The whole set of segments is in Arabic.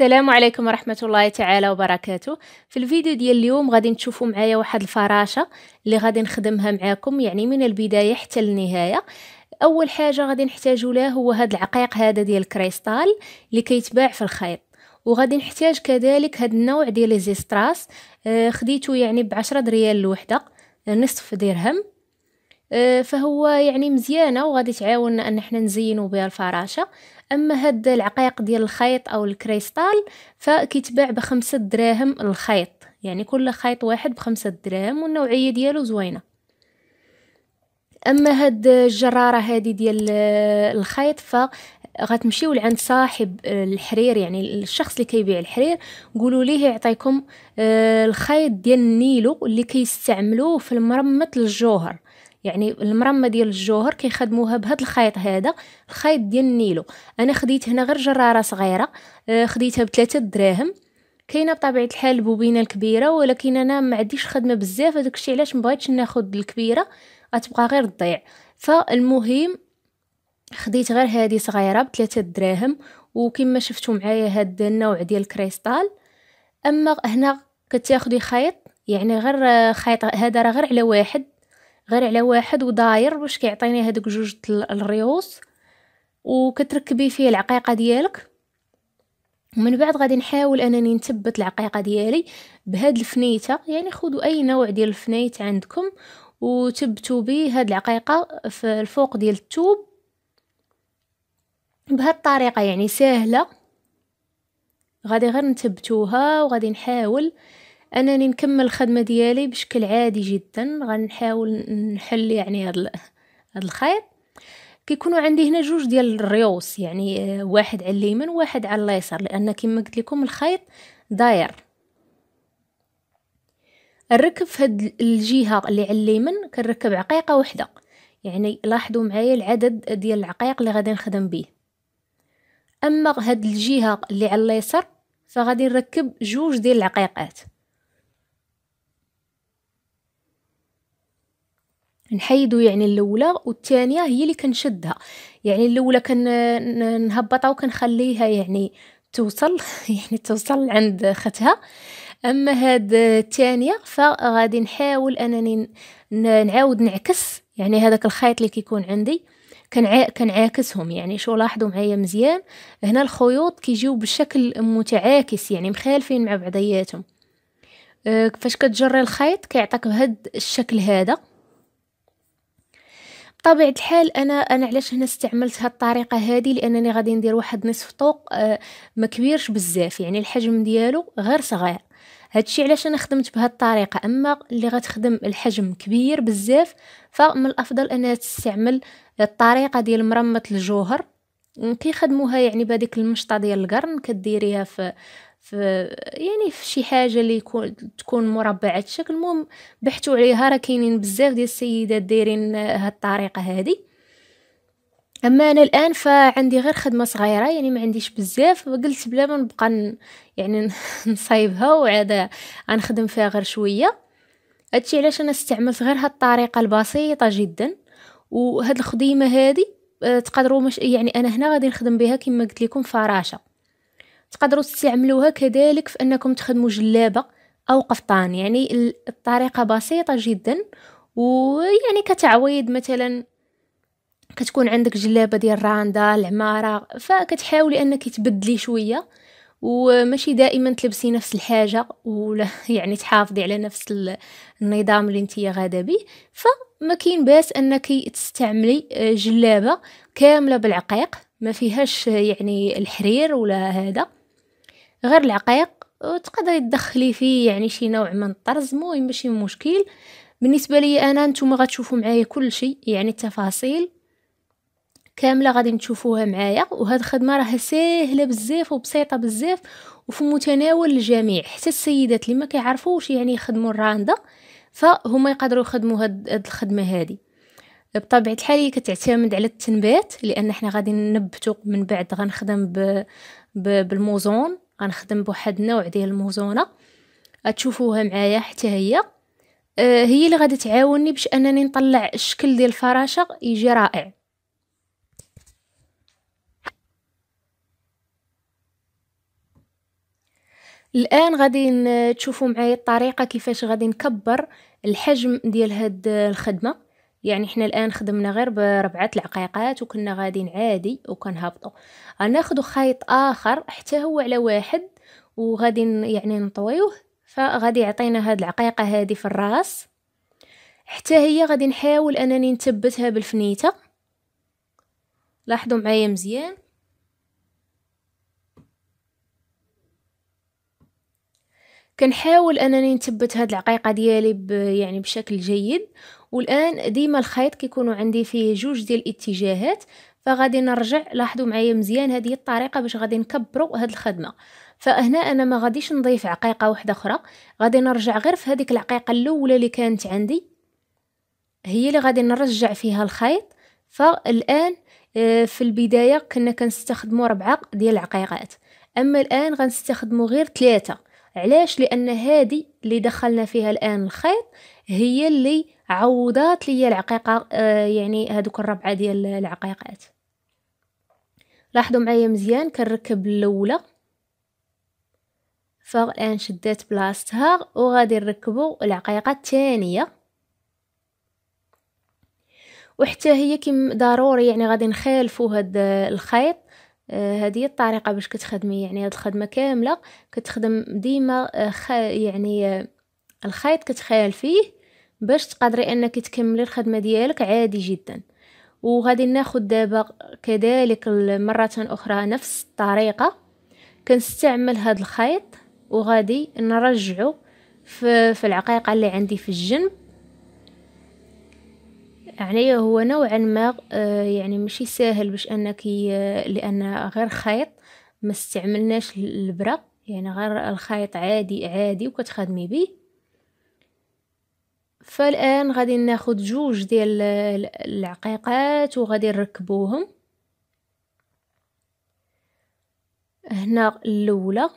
السلام عليكم ورحمة الله تعالى وبركاته في الفيديو ديال اليوم غادي نشوفوا معايا واحد الفراشة اللي غادي نخدمها معاكم يعني من البداية حتى النهاية أول حاجة غادي نحتاجو لها هو هاد العقيق هذا ديال الكريستال اللي كيتباع في الخيط وغادي نحتاج كذلك هاد النوع ديال ليزيستراس خديته آه، خديتو يعني بعشرة دريال الوحدة آه، نصف درهم آه، فهو يعني مزيانه وغادي تعاوننا ان احنا نزينو بها الفراشه اما هاد العقايق ديال الخيط او الكريستال فكيتباع بخمسة دراهم الخيط يعني كل خيط واحد بخمسة دراهم والنوعيه ديالو زوينه اما هاد الجراره هادي ديال آه، الخيط ف غتمشيو لعند صاحب الحرير يعني الشخص اللي كيبيع الحرير قولوا ليه يعطيكم آه، الخيط ديال النيلو اللي كيستعملوه في المرمط الجوهر يعني المرمه ديال الجوهر كيخدموها بهذا الخيط هذا الخيط ديال النيلو انا خديت هنا غير جراره صغيره آه، خديتها بثلاثة دراهم كاينه بطبيعه الحال البوبينه الكبيره ولكن انا ما عنديش خدمه بزاف هذاك الشيء علاش ما بغيتش ناخذ الكبيره غتبقى غير تضيع فالمهم خديت غير هذه صغيره بثلاثة دراهم وكما شفتوا معايا هاد النوع ديال الكريستال اما هنا كتاخدي خيط يعني غير خيط هذا راه غير على واحد غير على واحد وداير باش كيعطيني هادوك جوج الريوس وكتركبي فيه العقيقه ديالك ومن بعد غادي نحاول انني نثبت العقيقه ديالي بهاد الفنيته يعني خذوا اي نوع ديال الفنيت عندكم وثبتوا به هاد العقيقه في الفوق ديال التوب بهاد الطريقه يعني سهله غادي غير نثبتوها وغادي نحاول انني نكمل الخدمه ديالي بشكل عادي جدا غنحاول نحل يعني هاد هاد الخيط كيكونوا عندي هنا جوج ديال الريوس يعني آه، واحد على اليمين واحد على اليسار لان كما قلت لكم الخيط داير نركب في هاد الجهه اللي على اليمين كنركب عقيقه وحده يعني لاحظوا معايا العدد ديال العقائق اللي غادي نخدم به اما هاد الجهه اللي على اليسار فغادي نركب جوج ديال العقيقات نحيدو يعني الاولى والثانيه هي اللي كنشدها يعني الاولى كنهبطها وكنخليها يعني توصل يعني توصل عند ختها اما هاد الثانيه فغادي نحاول انني نعاود نعكس يعني هذاك الخيط اللي كيكون عندي كان كنعاكسهم يعني شو لاحظوا معايا مزيان هنا الخيوط كيجيو بشكل متعاكس يعني مخالفين مع بعضياتهم أه، فاش كتجري الخيط كيعطيك بهذا الشكل هذا بطبيعه الحال انا انا علاش هنا استعملت هاد الطريقه هذه لانني غادي ندير واحد نصف طوق آه، ما كبيرش بزاف يعني الحجم ديالو غير صغير هادشي علاش انا خدمت بهاد الطريقه اما اللي غتخدم الحجم كبير بزاف فمن الافضل انها تستعمل الطريقه ديال مرمط الجوهر كيخدموها يعني بهذيك المشطه ديال القرن كديريها في في يعني في شي حاجه اللي يكون تكون مربعه الشكل المهم بحثوا عليها راه كاينين بزاف ديال السيدات دايرين هاد الطريقه هذه اما انا الان فعندي غير خدمه صغيره يعني ما عنديش بزاف قلت بلا ما نبقى يعني نصايبها وعاد غنخدم فيها غير شويه هادشي علاش انا استعملت غير هاد الطريقه البسيطه جدا وهاد الخديمه هذه آه، تقدروا مش يعني انا هنا غادي نخدم بها كما قلت لكم فراشه تقدروا تستعملوها كذلك في انكم تخدموا جلابه او قفطان يعني الطريقه بسيطه جدا ويعني كتعويض مثلا كتكون عندك جلابه ديال راندا العماره فكتحاولي انك تبدلي شويه وماشي دائما تلبسي نفس الحاجه ولا يعني تحافظي على نفس النظام اللي انتي غاده به فما كاين باس انك تستعملي آه، جلابه كامله بالعقيق ما فيهاش آه، يعني الحرير ولا هذا غير العقيق تقدري تدخلي فيه يعني شي نوع من الطرز مهم ماشي مشكل بالنسبه لي انا نتوما غتشوفوا معايا كل شيء يعني التفاصيل كامله غادي تشوفوها معايا وهاد الخدمه راه ساهله بزاف وبسيطه بزاف وفي متناول الجميع حتى السيدات اللي ما كيعرفوش يعني يخدموا الراندا فهما يقدروا يخدموا هاد, الخدمه هذه بطبيعه الحال هي كتعتمد على التنبات لان حنا غادي ننبتو من بعد غنخدم ب... بالموزون غنخدم بواحد النوع ديال الموزونه غتشوفوها معايا حتى هي أه، هي اللي غادي تعاوني باش انني نطلع الشكل ديال الفراشه يجي رائع الان غادي تشوفوا معايا الطريقه كيفاش غادي نكبر الحجم ديال هاد الخدمه يعني احنا الان خدمنا غير بربعه العقيقات وكنا غادين عادي هابطو غناخذوا خيط اخر حتى هو على واحد وغادي يعني نطويوه فغادي يعطينا هاد العقيقه هادي في الراس حتى هي غادي نحاول انني نثبتها بالفنيته لاحظوا معايا مزيان كنحاول انني نثبت هاد العقيقه ديالي يعني بشكل جيد والان ديما الخيط كيكونوا عندي فيه جوج ديال الاتجاهات فغادي نرجع لاحظوا معايا مزيان هذه الطريقه باش غادي نكبروا هاد الخدمه فهنا انا ما غاديش نضيف عقيقه واحده اخرى غادي نرجع غير في هذيك العقيقه الاولى اللي كانت عندي هي اللي غادي نرجع فيها الخيط فالان آه، في البدايه كنا كنستخدموا ربعه ديال العقيقات اما الان غنستخدموا غير ثلاثه علاش لان هذه اللي دخلنا فيها الان الخيط هي اللي عوضات لي العقيقه آه يعني هذوك الربعه ديال العقيقات لاحظوا معايا مزيان كنركب الاولى فالان شدات بلاصتها وغادي نركبوا العقيقه الثانيه وحتى هي كم ضروري يعني غادي نخالفوا هاد الخيط آه، هذه الطريقه باش كتخدمي يعني هاد الخدمه كامله كتخدم ديما آه، خ... يعني آه، الخيط كتخيل فيه باش تقدري انك تكملي الخدمه ديالك عادي جدا وغادي ناخد دابا كذلك مرة أخرى نفس الطريقة كنستعمل هاد الخيط وغادي نرجعه في, في العقيقة اللي عندي في الجنب يعني هو نوعا ما آه، يعني ماشي ساهل باش انك آه، لان غير خيط ما استعملناش الابره يعني غير الخيط عادي عادي وكتخدمي به فالان غادي ناخد جوج ديال العقيقات وغادي نركبوهم هنا الاولى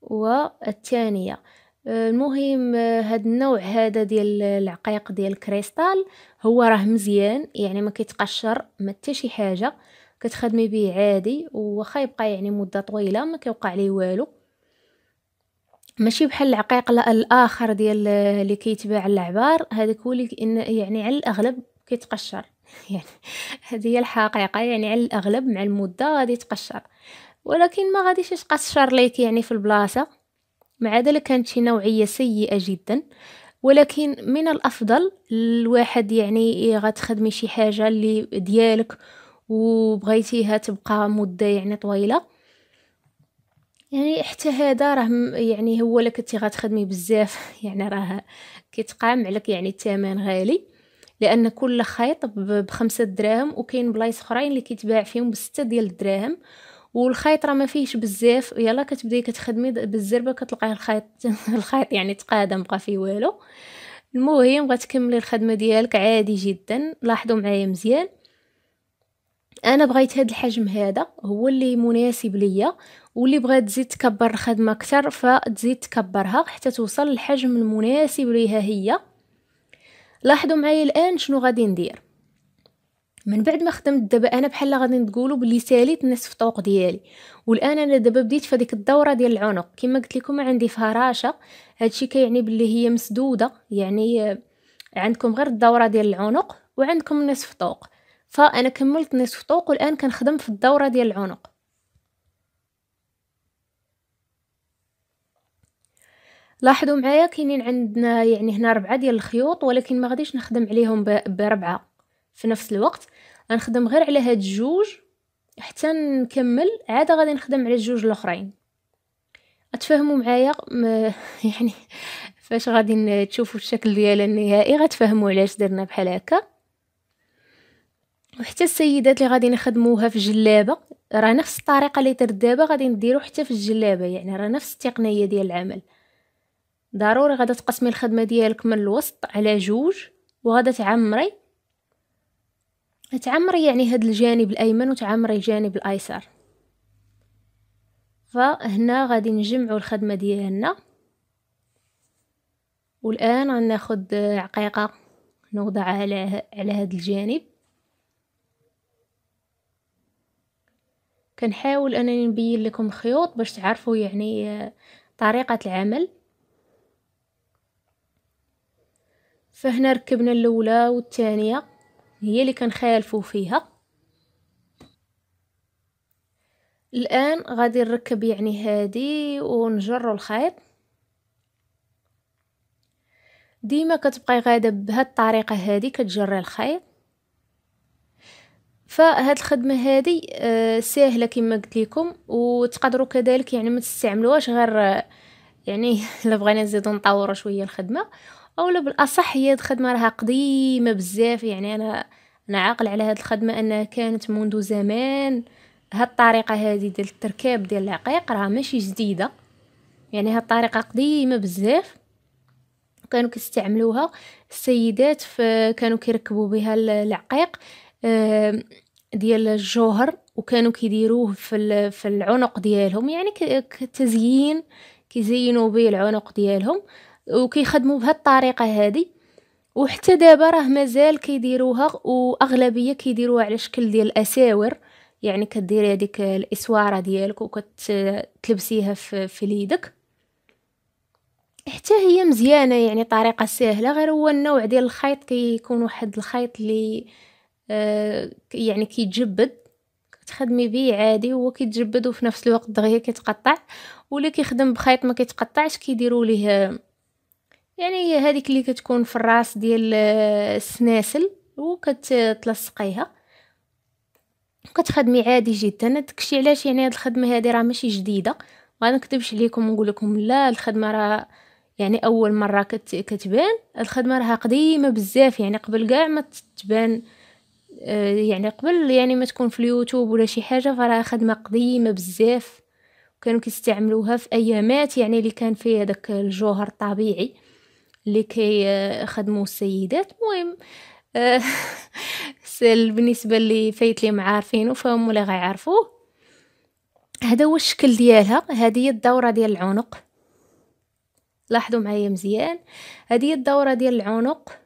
والثانيه المهم هاد النوع هذا ديال العقيق ديال الكريستال هو راه مزيان يعني ما كيتقشر ما حتى شي حاجه كتخدمي به عادي وخا يبقى يعني مده طويله ما كيوقع ليه والو ماشي بحال العقيق الاخر ديال اللي كيتباع على العبار هذاك هو اللي يعني على الاغلب كيتقشر يعني هذه هي الحقيقه يعني على الاغلب مع المده غادي يتقشر ولكن ما غاديش يتقشر ليك يعني في البلاصه مع ذلك كانت شي نوعية سيئة جدا ولكن من الأفضل الواحد يعني غتخدمي شي حاجة اللي ديالك وبغيتيها تبقى مدة يعني طويلة يعني حتى هذا راه يعني هو لك كنتي غتخدمي بزاف يعني راه كيتقام عليك يعني الثمن غالي لان كل خيط بخمسة دراهم وكاين بلايص اخرين اللي كيتباع فيهم بستة ديال الدراهم والخيط راه ما فيهش بزاف يلا كتبداي كتخدمي بالزربه كتلقاي الخيط الخيط يعني تقادم بقى فيه والو المهم غتكملي الخدمه ديالك عادي جدا لاحظوا معايا مزيان انا بغيت هذا الحجم هذا هو اللي مناسب ليا واللي بغات تزيد تكبر الخدمه اكثر فتزيد تكبرها حتى توصل للحجم المناسب ليها هي لاحظوا معايا الان شنو غادي ندير من بعد ما خدمت دابا انا بحال غادي نقولوا بلي ساليت نصف الطوق ديالي والان انا دابا بديت في الدوره ديال العنق كما قلت لكم عندي فراشه هادشي كيعني بلي هي مسدوده يعني عندكم غير الدوره ديال العنق وعندكم نصف طوق فانا كملت نصف طوق والان كنخدم في الدوره ديال العنق لاحظوا معايا كاينين عندنا يعني هنا ربعه ديال الخيوط ولكن ما غاديش نخدم عليهم بربعه في نفس الوقت غنخدم غير على هاد الجوج حتى نكمل عاد غادي نخدم على الجوج الاخرين غتفاهموا معايا م... يعني فاش غادي تشوفوا الشكل ديالها النهائي غتفهموا علاش درنا بحال هكا وحتى السيدات اللي غادي نخدموها في الجلابه راه نفس الطريقه اللي درت دابا غادي نديرو حتى في الجلابه يعني راه نفس التقنيه ديال العمل ضروري غادي تقسمي الخدمه ديالك من الوسط على جوج وغادي تعمري تعمري يعني هاد الجانب الأيمن وتعمري الجانب الأيسر فهنا غادي نجمعو الخدمة ديالنا والآن غناخد عقيقة نوضعها على على هاد الجانب كنحاول انني نبين لكم الخيوط باش تعرفوا يعني آه، طريقه العمل فهنا ركبنا الاولى والثانيه هي اللي كنخالفوا فيها الان غادي نركب يعني هادي ونجرو الخيط ديما كتبقاي غاده بهاد الطريقه هادي كتجري الخيط فهاد الخدمه هادي آه، ساهله كما قلت لكم وتقدروا كذلك يعني ما تستعملوهاش غير آه، يعني الا بغينا نزيدو نطوروا شويه الخدمه او لا بالاصح هي الخدمه راها قديمه بزاف يعني انا انا عاقل على هذه الخدمه انها كانت منذ زمان هاد الطريقه هذه ديال التركاب ديال العقيق راه ماشي جديده يعني هاد الطريقه قديمه بزاف كانوا كيستعملوها السيدات كانوا كيركبوا بها العقيق ديال الجوهر وكانوا كيديروه في في العنق ديالهم يعني كتزيين كيزينوا به العنق ديالهم وكيخدموا بهذه الطريقه هذه وحتى دابا راه مازال كيديروها واغلبيه كيديروها على شكل ديال الاساور يعني كديري هذيك الاسواره ديالك وكتلبسيها في, في اليدك حتى هي مزيانه يعني طريقه سهله غير هو النوع ديال الخيط كيكون واحد الخيط اللي آه، يعني كيتجبد كتخدمي بيه عادي هو كيتجبد وفي نفس الوقت دغيا كيتقطع واللي كيخدم بخيط ما كيتقطعش كيديروا ليه يعني هي هذيك اللي كتكون في الراس ديال آه، السناسل وكتلصقيها وكتخدمي عادي جدا داكشي علاش يعني هاد الخدمه هادي راه ماشي جديده ما نكتبش عليكم ونقول لكم لا الخدمه راه يعني اول مره كت كتبان الخدمه راها قديمه بزاف يعني قبل كاع ما تبان آه، يعني قبل يعني ما تكون في اليوتيوب ولا شي حاجه فراه خدمه قديمه بزاف كانوا كيستعملوها في ايامات يعني اللي كان فيها داك الجوهر الطبيعي اللي كي خدموا السيدات آه، سل بالنسبة اللي فايت لي عارفينو فهم ولا غيعرفوه هذا هو الشكل ديالها هذه هي الدورة ديال العنق لاحظوا معايا مزيان هذه هي الدورة ديال العنق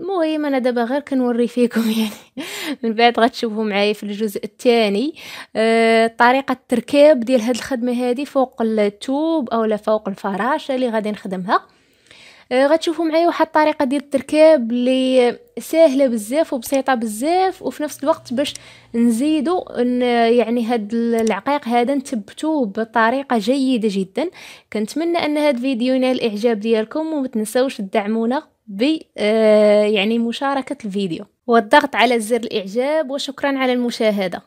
المهم انا دابا غير كنوري فيكم يعني من بعد غتشوفوا معايا في الجزء الثاني آه طريقه التركيب ديال هاد الخدمه هذه فوق التوب اولا فوق الفراشه اللي غادي نخدمها آه غتشوفوا معايا واحد الطريقه ديال التركيب اللي ساهله بزاف وبسيطه بزاف وفي نفس الوقت باش نزيدوا يعني هاد العقيق هذا نثبتوه بطريقه جيده جدا كنتمنى ان هاد الفيديو ينال الاعجاب ديالكم وما تنساوش تدعمونا ب آه، يعني مشاركة الفيديو والضغط على زر الإعجاب وشكرا على المشاهدة